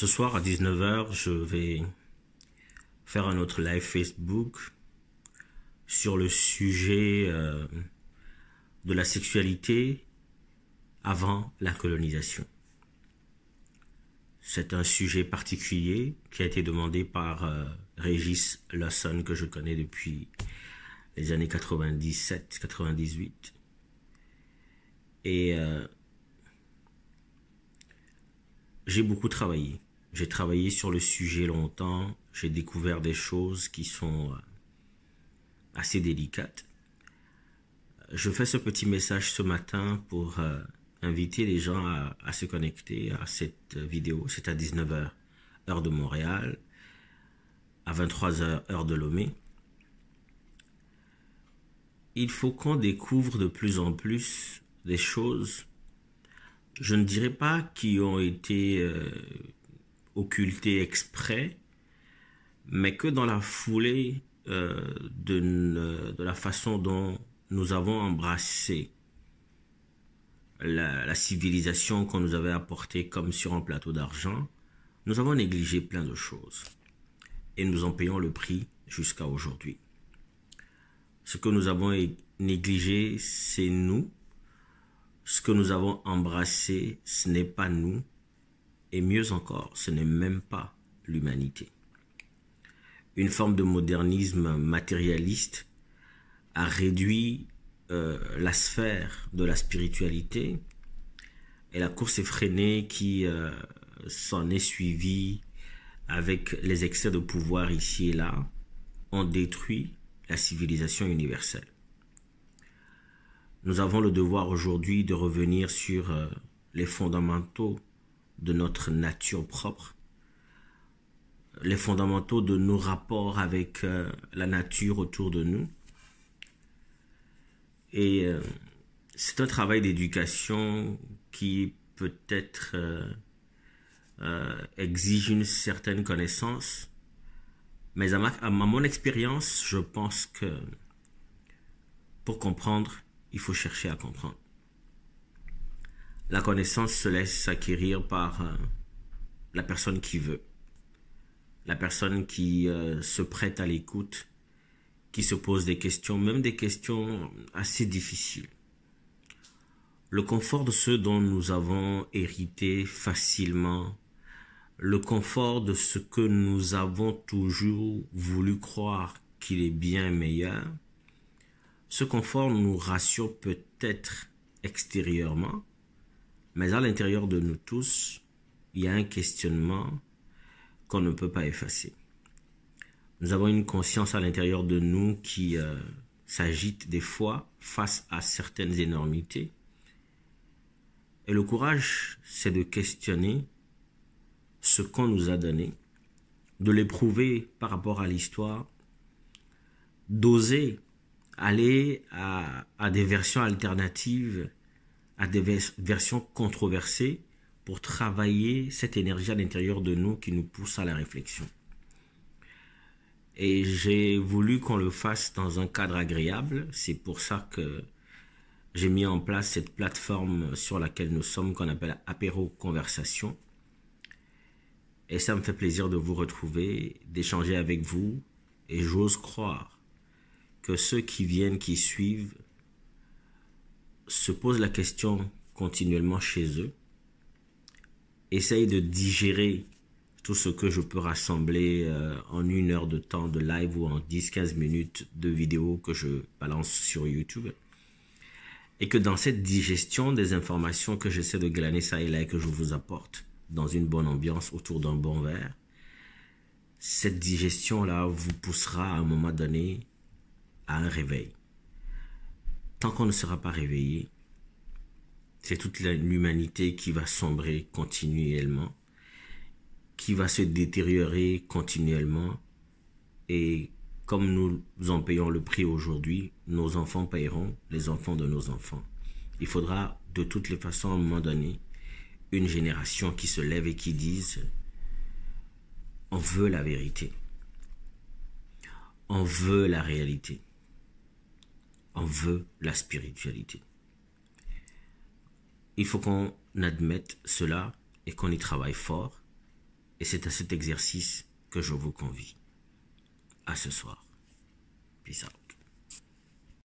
Ce soir à 19h, je vais faire un autre live Facebook sur le sujet euh, de la sexualité avant la colonisation. C'est un sujet particulier qui a été demandé par euh, Régis Lawson que je connais depuis les années 97-98. Et euh, j'ai beaucoup travaillé j'ai travaillé sur le sujet longtemps, j'ai découvert des choses qui sont euh, assez délicates. Je fais ce petit message ce matin pour euh, inviter les gens à, se connecter à cette vidéo. C'est à 19h, heure de Montréal, à 23h, heure de Lomé. Il faut qu'on découvre de plus en plus des choses, je ne dirais pas qui ont été... Euh, occulté exprès, mais que dans la foulée euh, de, la façon dont nous avons embrassé la, la civilisation qu'on nous avait apportée comme sur un plateau d'argent, nous avons négligé plein de choses. Et nous en payons le prix jusqu'à aujourd'hui. Ce que nous avons négligé, c'est nous. Ce que nous avons embrassé, ce n'est pas nous, et mieux encore, ce n'est même pas l'humanité. Une forme de modernisme matérialiste a réduit euh, la sphère de la spiritualité et la course effrénée qui euh, s'en est suivie avec les excès de pouvoir ici et là ont détruit la civilisation universelle. Nous avons le devoir aujourd'hui de revenir sur euh, les fondamentaux de notre nature propre, les fondamentaux de nos rapports avec euh, la nature autour de nous. Et euh, c'est un travail d'éducation qui peut-être euh, exige une certaine connaissance. Mais à, ma, à mon expérience, je pense que pour comprendre, il faut chercher à comprendre. La connaissance se laisse acquérir par euh, la personne qui veut, la personne qui euh, se prête à l'écoute, qui se pose des questions, même des questions assez difficiles. Le confort de ceux dont nous avons hérité facilement, le confort de ce que nous avons toujours voulu croire qu'il est bien meilleur, ce confort nous rassure peut-être extérieurement, mais à l'intérieur de nous tous, il y a un questionnement qu'on ne peut pas effacer. Nous avons une conscience à l'intérieur de nous qui euh, s'agite des fois face à certaines énormités. Et le courage, c'est de questionner ce qu'on nous a donné, de l'éprouver par rapport à l'histoire, d'oser aller à des versions alternatives à des versions controversées pour travailler cette énergie à l'intérieur de nous qui nous pousse à la réflexion. Et j'ai voulu qu'on le fasse dans un cadre agréable. C'est pour ça que j'ai mis en place cette plateforme sur laquelle nous sommes qu'on appelle Apéro Conversation. Et ça me fait plaisir de vous retrouver, d'échanger avec vous. Et j'ose croire que ceux qui viennent, qui suivent, se posent la question continuellement chez eux, essayent de digérer tout ce que je peux rassembler euh, en une heure de temps de live ou en 10-15 minutes de vidéo que je balance sur YouTube. Et que dans cette digestion des informations que j'essaie de glaner ça et là et que je vous apporte dans une bonne ambiance autour d'un bon verre, cette digestion-là vous poussera à un moment donné à un réveil tant qu'on ne sera pas réveillé, c'est toute l'humanité qui va sombrer continuellement, qui va se détériorer continuellement. Et comme nous en payons le prix aujourd'hui, nos enfants paieront les enfants de nos enfants. Il faudra de toutes les façons, à un moment donné, une génération qui se lève et qui dise, on veut la vérité, on veut la réalité. On veut la spiritualité. Il faut qu'on admette cela et qu'on y travaille fort. Et c'est à cet exercice que je vous convie. À ce soir. Puis ça.